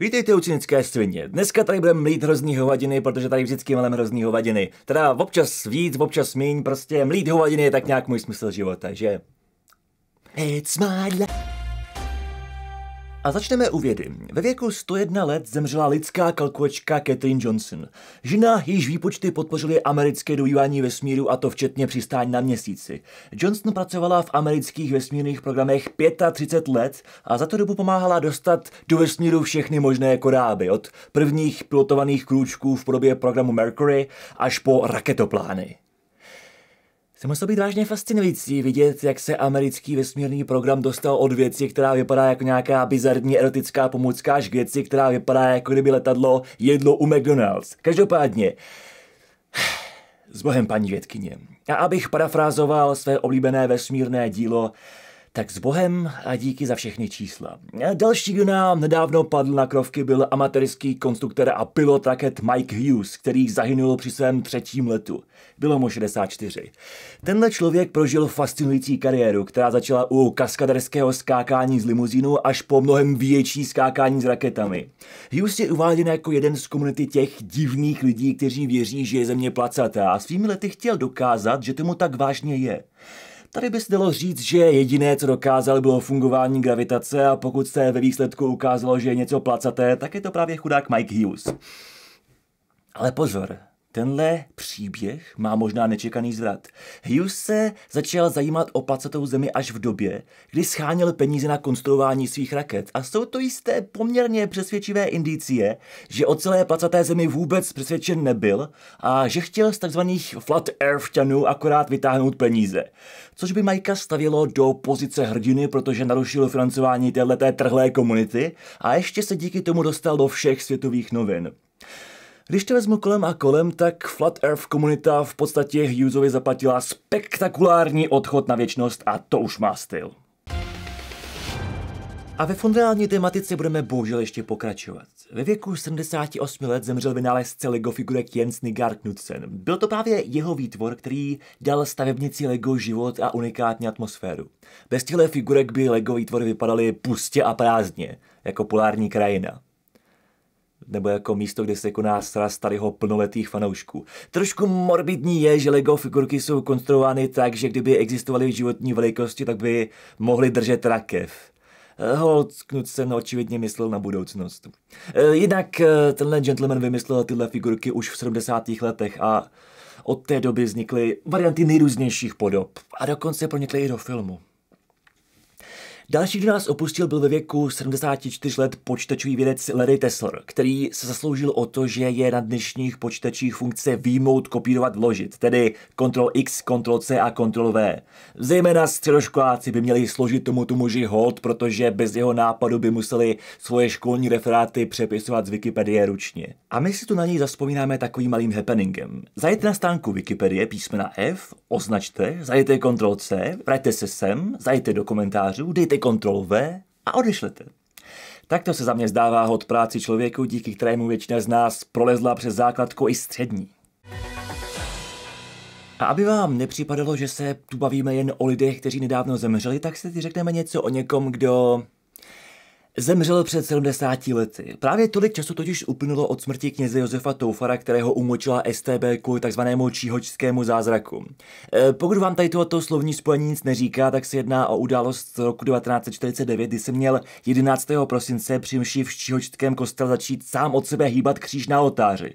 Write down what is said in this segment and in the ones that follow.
Vítejte u cynické svině. Dneska tady budeme mlít hrozný hovadiny, protože tady vždycky máme hrozný hovadiny. Teda občas víc, občas míň, prostě mlít hovadiny je tak nějak můj smysl života, že... It's my life. A začneme u vědy. Ve věku 101 let zemřela lidská kalkulačka Katherine Johnson. Žena, již výpočty podpořily americké dojívání vesmíru a to včetně přistání na měsíci. Johnson pracovala v amerických vesmírných programech 35 let a za tu dobu pomáhala dostat do vesmíru všechny možné koráby, od prvních pilotovaných krůčků v podobě programu Mercury až po raketoplány. Se muselo být vážně fascinující vidět, jak se americký vesmírný program dostal od věci, která vypadá jako nějaká bizarní erotická pomůcka, až k věci, která vypadá jako kdyby letadlo jedlo u McDonald's. Každopádně, s bohem paní vědkyně. A abych parafrázoval své oblíbené vesmírné dílo, tak s Bohem a díky za všechny čísla. Další, kdo nám nedávno padl na krovky, byl amatérský konstruktor a pilot raket Mike Hughes, který zahynul při svém třetím letu. Bylo mu 64. Tenhle člověk prožil fascinující kariéru, která začala u kaskaderského skákání z limuzínu až po mnohem větší skákání s raketami. Hughes je uváděn jako jeden z komunity těch divných lidí, kteří věří, že je země placatá a svými lety chtěl dokázat, že tomu tak vážně je. Tady by se dalo říct, že jediné, co dokázal, bylo fungování gravitace a pokud se ve výsledku ukázalo, že je něco placaté, tak je to právě chudák Mike Hughes. Ale pozor, Tenhle příběh má možná nečekaný zvrat. Hughes se začal zajímat o placatou zemi až v době, kdy scháněl peníze na konstruování svých raket a jsou to jisté poměrně přesvědčivé indicie, že o celé placaté zemi vůbec přesvědčen nebyl a že chtěl z tzv. flat earthťanů akorát vytáhnout peníze. Což by Majka stavilo do pozice hrdiny, protože narušil financování této trhlé komunity a ještě se díky tomu dostal do všech světových novin. Když to vezmu kolem a kolem, tak Flat Earth komunita v podstatě Hughesovi zaplatila spektakulární odchod na věčnost a to už má styl. A ve fundální tematice budeme bohužel ještě pokračovat. Ve věku 78 let zemřel vynálezce LEGO figurek Jens Nigar Knudsen. Byl to právě jeho výtvor, který dal stavebnici LEGO život a unikátní atmosféru. Bez těchto figurek by LEGO výtvory vypadaly pustě a prázdně, jako polární krajina nebo jako místo, kde se koná sraz starého plnoletých fanoušků. Trošku morbidní je, že LEGO figurky jsou konstruovány tak, že kdyby existovaly v životní velikosti, tak by mohly držet rakev. Holt Knudsen očividně myslel na budoucnost. E, jinak e, tenhle gentleman vymyslel tyhle figurky už v 70. letech a od té doby vznikly varianty nejrůznějších podob a dokonce pronikly i do filmu. Další, kdo nás opustil, byl ve věku 74 let počítačový vědec Larry Tesler, který se zasloužil o to, že je na dnešních počítačích funkce výmout, kopírovat, vložit, tedy Ctrl X, Ctrl C a Ctrl V. Zejména středoškoláci by měli složit tomu muži hold, protože bez jeho nápadu by museli svoje školní referáty přepisovat z Wikipedie ručně. A my si tu na něj zaspomínáme takovým malým happeningem. Zajděte na stánku Wikipedie písmena F, označte, zajděte kontrol C, vraťte se sem, zajděte do komentářů, dejte kontrol V a odešlete. Takto se za mě zdává hod práci člověku, díky kterému většina z nás prolezla přes základku i střední. A aby vám nepřipadalo, že se tu bavíme jen o lidech, kteří nedávno zemřeli, tak si teď řekneme něco o někom, kdo Zemřel před 70 lety. Právě tolik času totiž uplynulo od smrti kněze Josefa Toufara, kterého umočila STB kvůli takzvanému číhočskému zázraku. E, pokud vám tady tohoto slovní spojení nic neříká, tak se jedná o událost roku 1949, kdy se měl 11. prosince při mši v číhočském kostele začít sám od sebe hýbat kříž na otáři.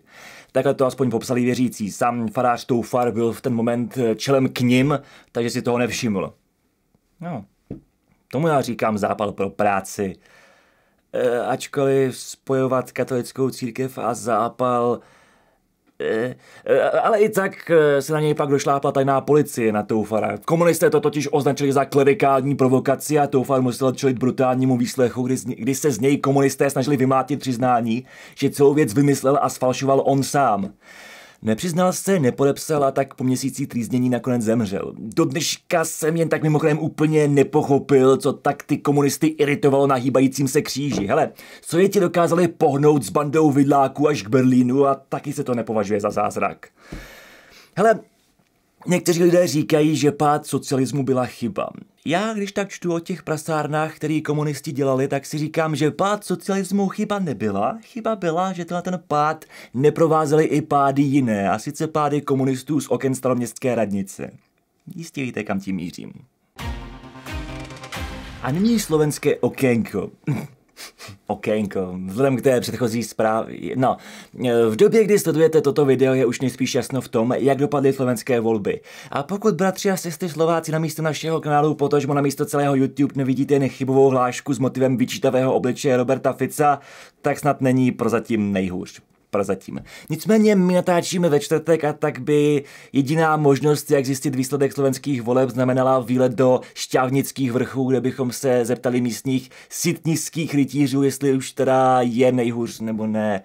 Takhle to aspoň popsali věřící. Sám farář Toufar byl v ten moment e, čelem k ním, takže si toho nevšiml. No, tomu já říkám zápal pro práci. Eh, ačkoliv spojovat katolickou církev a zápal... Eh, eh, ale i tak se na něj pak došlápla tajná policie na Toufara. Komunisté to totiž označili za klerikální provokaci a Toufar musel čelit brutálnímu výslechu, kdy, kdy se z něj komunisté snažili vymlátit přiznání, že celou věc vymyslel a sfalšoval on sám. Nepřiznal se, nepodepsal a tak po měsící trýznění nakonec zemřel. Do dneška jsem jen tak mimochodem úplně nepochopil, co tak ty komunisty iritovalo na hýbajícím se kříži. Hele, co je ti dokázali pohnout s bandou vidláků až k Berlínu a taky se to nepovažuje za zázrak. Hele, Někteří lidé říkají, že pád socialismu byla chyba. Já, když tak čtu o těch prasárnách, který komunisti dělali, tak si říkám, že pád socialismu chyba nebyla. Chyba byla, že tenhle ten pád neprovázely i pády jiné, a sice pády komunistů z oken staroměstské radnice. Jistě víte, kam tím mířím. A nyní slovenské okénko okénko, vzhledem k té předchozí zprávě. No, e, v době, kdy sledujete toto video, je už nejspíš jasno v tom, jak dopadly slovenské volby. A pokud bratři a sestry Slováci na místo našeho kanálu, potažmo na místo celého YouTube nevidíte nechybovou hlášku s motivem vyčítavého obličeje Roberta Fica, tak snad není prozatím nejhůř prozatím. Nicméně my natáčíme ve čtvrtek a tak by jediná možnost, jak zjistit výsledek slovenských voleb, znamenala výlet do Šťavnických vrchů, kde bychom se zeptali místních sitnických rytířů, jestli už teda je nejhůř nebo ne.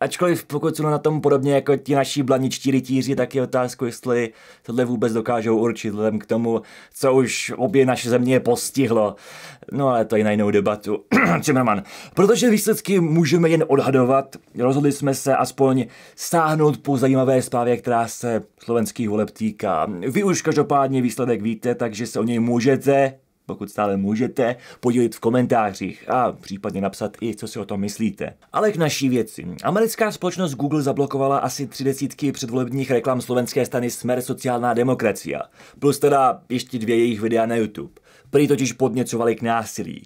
Ačkoliv pokud jsou na tom podobně jako ti naši blaničtí rytíři, tak je otázku, jestli tohle vůbec dokážou určit vzhledem k tomu, co už obě naše země postihlo. No ale to je na jinou debatu. Cimerman. Protože výsledky můžeme jen odhadovat, rozhodli jsme se aspoň stáhnout po zajímavé zprávě, která se slovenských voleb týká. Vy už každopádně výsledek víte, takže se o něj můžete pokud stále můžete, podělit v komentářích a případně napsat i, co si o tom myslíte. Ale k naší věci. Americká společnost Google zablokovala asi tři desítky předvolebních reklam slovenské strany Smer sociálná demokracia, plus teda ještě dvě jejich videa na YouTube. Prý totiž podněcovali k násilí.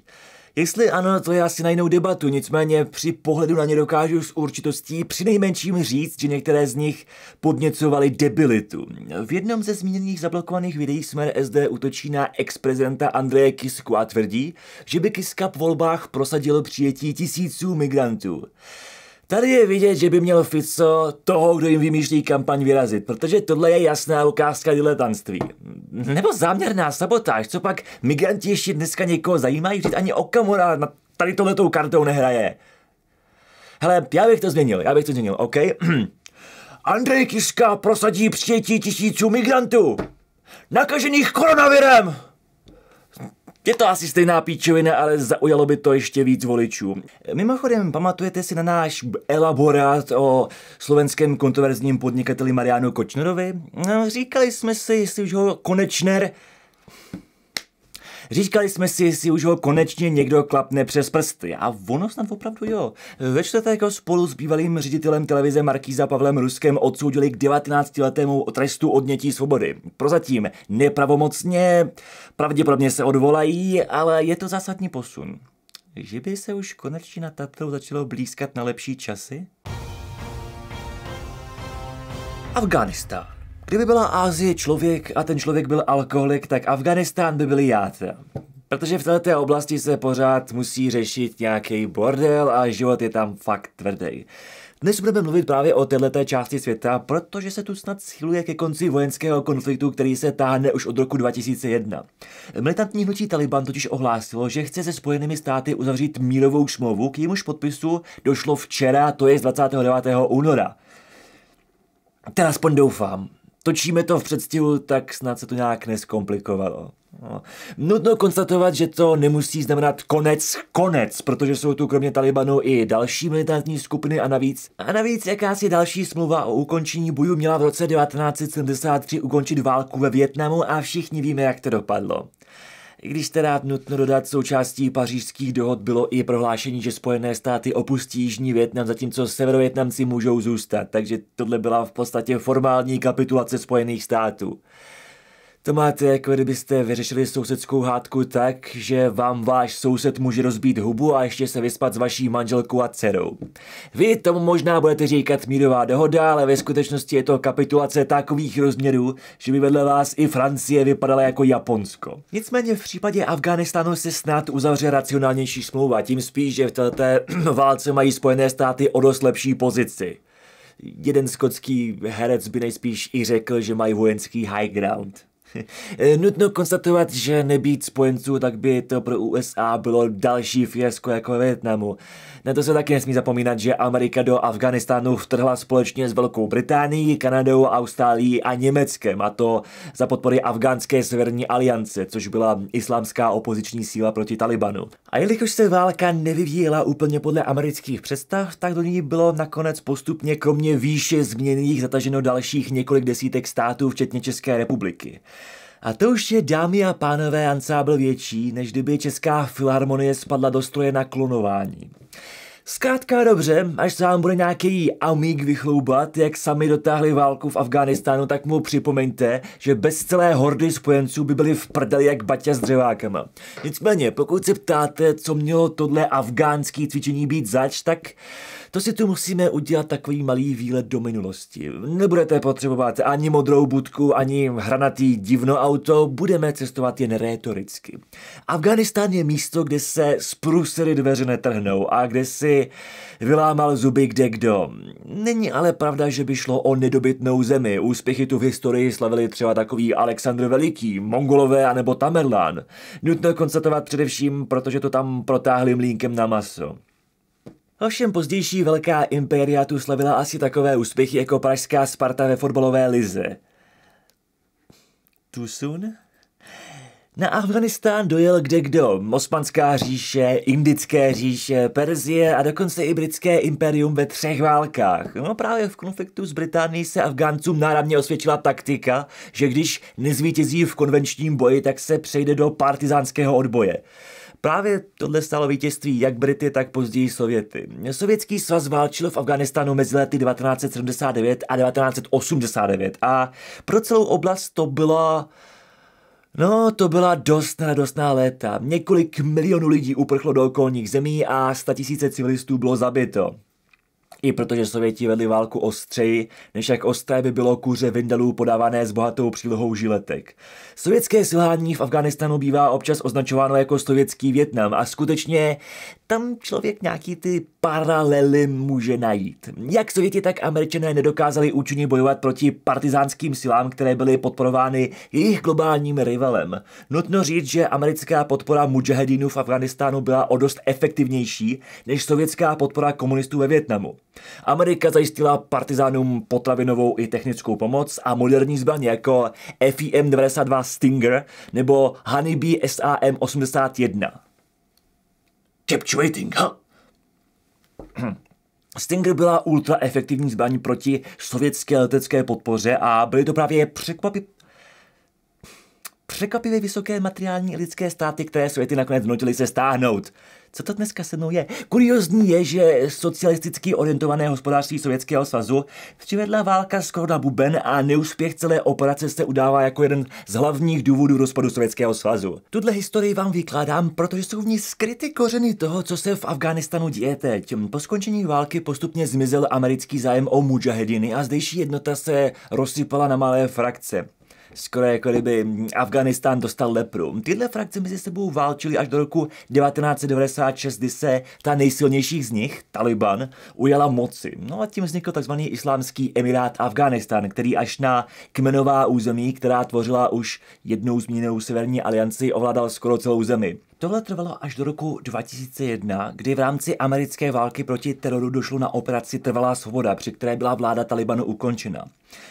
Jestli ano, to je asi na jinou debatu, nicméně při pohledu na ně dokážu s určitostí přinejmenším říct, že některé z nich podněcovaly debilitu. V jednom ze zmíněných zablokovaných videí Smer SD útočí na ex-prezidenta Andreje Kisku a tvrdí, že by Kiska v volbách prosadil přijetí tisíců migrantů. Tady je vidět, že by měl Fico toho, kdo jim vymýšlí kampaň vyrazit, protože tohle je jasná ukázka diletantství. Nebo záměrná sabotáž, co pak migranti ještě dneska někoho zajímají, že ani Okamura na tady tohletou kartou nehraje. Hele, já bych to změnil, já bych to změnil, OK? Andrej Kiska prosadí přijetí tisíců migrantů, nakažených koronavirem! Je to asi stejná píčovina, ale zaujalo by to ještě víc voličů. Mimochodem, pamatujete si na náš elaborát o slovenském kontroverzním podnikateli Marianu Kočnerovi? No, říkali jsme si, jestli už ho konečner Říkali jsme si, jestli už ho konečně někdo klapne přes prsty. A ono snad opravdu jo. Ve čtvrtek ho spolu s bývalým ředitelem televize Markýza Pavlem Ruskem odsoudili k 19-letému trestu odnětí svobody. Prozatím nepravomocně, pravděpodobně se odvolají, ale je to zásadní posun. Že by se už konečně na Tatrou začalo blízkat na lepší časy? Afghánistán. Kdyby byla Ázie člověk a ten člověk byl alkoholik, tak Afganistán by byl játra. Protože v této oblasti se pořád musí řešit nějaký bordel a život je tam fakt tvrdý. Dnes budeme mluvit právě o této části světa, protože se tu snad schyluje ke konci vojenského konfliktu, který se táhne už od roku 2001. Militantní hnutí Taliban totiž ohlásilo, že chce se Spojenými státy uzavřít mírovou smlouvu, k jejímuž podpisu došlo včera, to je z 29. února. Teda aspoň doufám točíme to v předstihu, tak snad se to nějak neskomplikovalo. No. Nutno konstatovat, že to nemusí znamenat konec, konec, protože jsou tu kromě Talibanu i další militantní skupiny a navíc, a navíc jakási další smlouva o ukončení bojů měla v roce 1973 ukončit válku ve Větnamu a všichni víme, jak to dopadlo. I když teda nutno dodat, součástí pařížských dohod bylo i prohlášení, že Spojené státy opustí Jižní Větnam, zatímco severovětnamci můžou zůstat. Takže tohle byla v podstatě formální kapitulace Spojených států. To máte jako kdybyste vyřešili sousedskou hádku tak, že vám váš soused může rozbít hubu a ještě se vyspat s vaší manželkou a dcerou. Vy tomu možná budete říkat mírová dohoda, ale ve skutečnosti je to kapitulace takových rozměrů, že by vedle vás i Francie vypadala jako Japonsko. Nicméně v případě Afghánistánu se snad uzavře racionálnější smlouva, tím spíš, že v této válce mají Spojené státy o dost lepší pozici jeden skotský herec by nejspíš i řekl, že mají vojenský high ground. Eh, nutno konstatovat, že nebýt spojenců, tak by to pro USA bylo další fiasko jako Větnamu. Na to se taky nesmí zapomínat, že Amerika do Afganistánu vtrhla společně s Velkou Británií, Kanadou, Austrálií a Německem, a to za podpory afgánské severní aliance, což byla islámská opoziční síla proti Talibanu. A jelikož se válka nevyvíjela úplně podle amerických představ, tak do ní bylo nakonec postupně kromě výše změněných zataženo dalších několik desítek států, včetně České republiky. A to už je, dámy a pánové, ansábl větší, než kdyby Česká filharmonie spadla do stroje na klonování. Zkrátka dobře, až se vám bude nějaký amík vychloubat, jak sami dotáhli válku v Afghánistánu, tak mu připomeňte, že bez celé hordy spojenců by byli v prdeli jak baťa s dřevákama. Nicméně, pokud se ptáte, co mělo tohle afgánské cvičení být zač, tak to si tu musíme udělat takový malý výlet do minulosti. Nebudete potřebovat ani modrou budku, ani hranatý divno auto, budeme cestovat jen rétoricky. Afganistán je místo, kde se z průsery dveře netrhnou a kde si vylámal zuby kde kdo. Není ale pravda, že by šlo o nedobytnou zemi. Úspěchy tu v historii slavili třeba takový Alexandr Veliký, Mongolové anebo Tamerlán. Nutno konstatovat především, protože to tam protáhli mlínkem na maso. Ovšem pozdější velká impéria tu slavila asi takové úspěchy jako pražská Sparta ve fotbalové lize. Tusun? Na Afganistán dojel kde kdo. Osmanská říše, Indické říše, Perzie a dokonce i britské imperium ve třech válkách. No právě v konfliktu s Británií se Afgáncům náramně osvědčila taktika, že když nezvítězí v konvenčním boji, tak se přejde do partizánského odboje. Právě tohle stalo vítězství jak Brity, tak později Sověty. Sovětský svaz válčil v Afganistánu mezi lety 1979 a 1989 a pro celou oblast to byla No, to byla dost radostná léta. Několik milionů lidí uprchlo do okolních zemí a tisíce civilistů bylo zabito. I protože Sověti vedli válku ostřeji, než jak ostré by bylo kuře vindalů podávané s bohatou přílohou žiletek. Sovětské silhání v Afganistanu bývá občas označováno jako sovětský Větnam a skutečně tam člověk nějaký ty paralely může najít. Jak Sověti, tak Američané nedokázali účinně bojovat proti partizánským silám, které byly podporovány jejich globálním rivalem. Nutno říct, že americká podpora mujahedinů v Afganistánu byla o dost efektivnější než sovětská podpora komunistů ve Větnamu. Amerika zajistila partizánům potravinovou i technickou pomoc a moderní zbraně jako FIM-92 Stinger nebo Honeybee SAM-81. Capturating, huh? Stinger byla ultraefektivní zbraň proti sovětské letecké podpoře a byly to právě překvapivé překvapivě vysoké materiální lidské státy, které světy nakonec nutily se stáhnout. Co to dneska se mnou je? Kuriozní je, že socialisticky orientované hospodářství Sovětského svazu přivedla válka s Korda Buben a neúspěch celé operace se udává jako jeden z hlavních důvodů rozpadu Sovětského svazu. Tuhle historii vám vykládám, protože jsou v ní skryty kořeny toho, co se v Afghánistánu děje teď. Po skončení války postupně zmizel americký zájem o mujahediny a zdejší jednota se rozsypala na malé frakce skoro jako kdyby Afganistán dostal lepru. Tyhle frakce mezi sebou válčily až do roku 1996, kdy se ta nejsilnějších z nich, Taliban, ujala moci. No a tím vznikl tzv. islámský emirát Afganistán, který až na kmenová území, která tvořila už jednou zmíněnou severní alianci, ovládal skoro celou zemi. Tohle trvalo až do roku 2001, kdy v rámci americké války proti teroru došlo na operaci Trvalá svoboda, při které byla vláda Talibanu ukončena.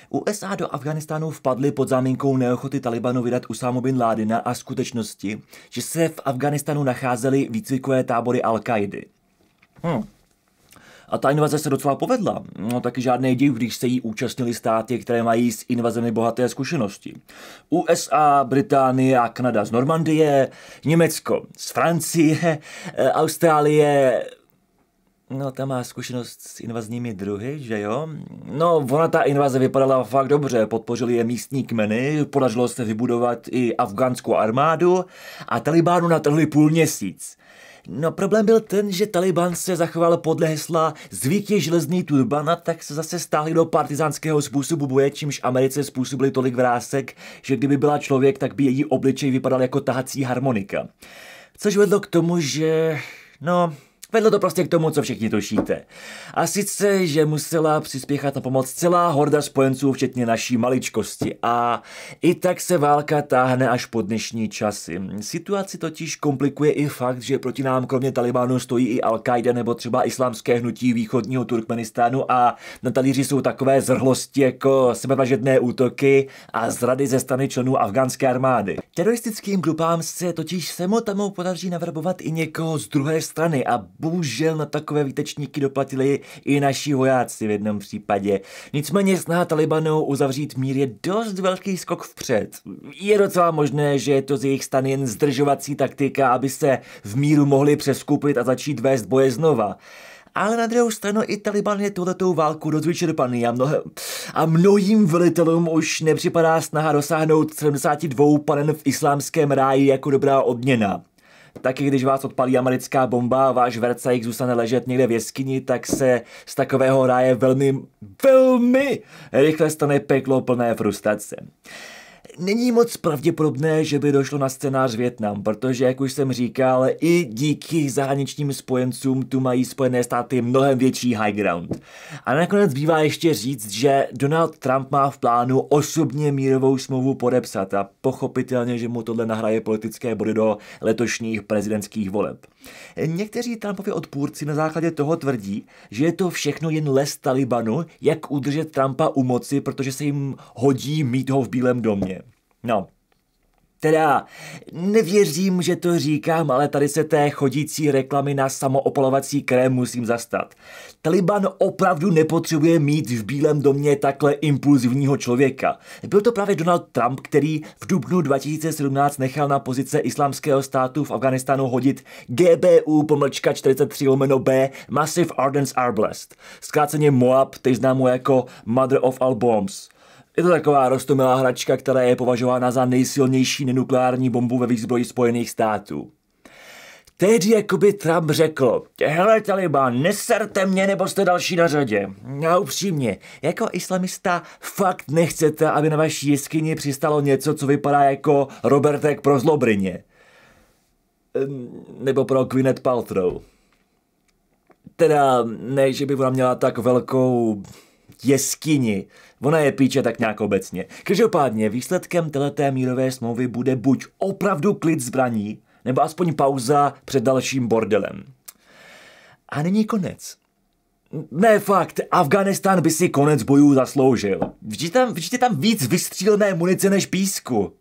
USA do Afganistánu vpadly pod záminkou neochoty Talibanu vydat Usámu bin Ládina a skutečnosti, že se v Afganistánu nacházely výcvikové tábory Al-Kaidy. Hmm. A ta invaze se docela povedla. No taky žádný div, když se jí účastnili státy, které mají s invazemi bohaté zkušenosti. USA, Británie a Kanada z Normandie, Německo z Francie, eh, Austrálie, No, ta má zkušenost s invazními druhy, že jo? No, ona ta invaze vypadala fakt dobře, podpořili je místní kmeny, podařilo se vybudovat i afgánskou armádu a Talibánu natrhli půl měsíc. No problém byl ten, že Taliban se zachoval podle hesla je železný turban a tak se zase stáhli do partizánského způsobu boje, čímž Americe způsobili tolik vrásek, že kdyby byla člověk, tak by její obličej vypadal jako tahací harmonika. Což vedlo k tomu, že... no, Vedlo to prostě k tomu, co všichni tušíte. A sice, že musela přispěchat na pomoc celá horda spojenců, včetně naší maličkosti. A i tak se válka táhne až po dnešní časy. Situaci totiž komplikuje i fakt, že proti nám kromě Talibánu stojí i Al-Qaida nebo třeba islámské hnutí východního Turkmenistánu a na talíři jsou takové zrhlosti jako sebevažedné útoky a zrady ze strany členů afgánské armády. Teroristickým grupám se totiž samotnou podaří navrbovat i někoho z druhé strany a Bohužel na takové výtečníky doplatili i naši vojáci v jednom případě. Nicméně snaha Talibanu uzavřít mír je dost velký skok vpřed. Je docela možné, že je to z jejich stan jen zdržovací taktika, aby se v míru mohli přeskupit a začít vést boje znova. Ale na druhou stranu i Taliban je tohletou válku dost vyčerpaný a, mnohem, a mnohým velitelům už nepřipadá snaha dosáhnout 72 panen v islámském ráji jako dobrá odměna. Taky když vás odpalí americká bomba a váš Versailles zůstane ležet někde v jeskyni, tak se z takového ráje velmi, velmi rychle stane peklo plné frustrace není moc pravděpodobné, že by došlo na scénář Větnam, protože, jak už jsem říkal, i díky zahraničním spojencům tu mají Spojené státy mnohem větší high ground. A nakonec bývá ještě říct, že Donald Trump má v plánu osobně mírovou smlouvu podepsat a pochopitelně, že mu tohle nahraje politické body do letošních prezidentských voleb. Někteří Trumpovi odpůrci na základě toho tvrdí, že je to všechno jen les Talibanu, jak udržet Trumpa u moci, protože se jim hodí mít ho v Bílém domě. No, Teda, nevěřím, že to říkám, ale tady se té chodící reklamy na samoopalovací krém musím zastat. Taliban opravdu nepotřebuje mít v Bílém domě takhle impulzivního člověka. Byl to právě Donald Trump, který v dubnu 2017 nechal na pozice islámského státu v Afganistánu hodit GBU pomlčka 43 lomeno B Massive Ardence Arblast, zkráceně MOAB, teď známo jako Mother of All Bombs. Je to taková rostomilá hračka, která je považována za nejsilnější nenukleární bombu ve výzbroji Spojených států. Tehdy jakoby Trump řekl, hele Taliban, neserte mě, nebo jste další na řadě. A upřímně, jako islamista fakt nechcete, aby na vaší jeskyni přistalo něco, co vypadá jako Robertek pro zlobrině. Nebo pro Gwyneth Paltrow. Teda ne, že by ona měla tak velkou jeskyni, Ona je píče tak nějak obecně. Každopádně výsledkem této mírové smlouvy bude buď opravdu klid zbraní, nebo aspoň pauza před dalším bordelem. A není konec. Ne fakt, Afganistán by si konec bojů zasloužil. Vždyť tam, vždyť je tam víc vystřílené munice než písku.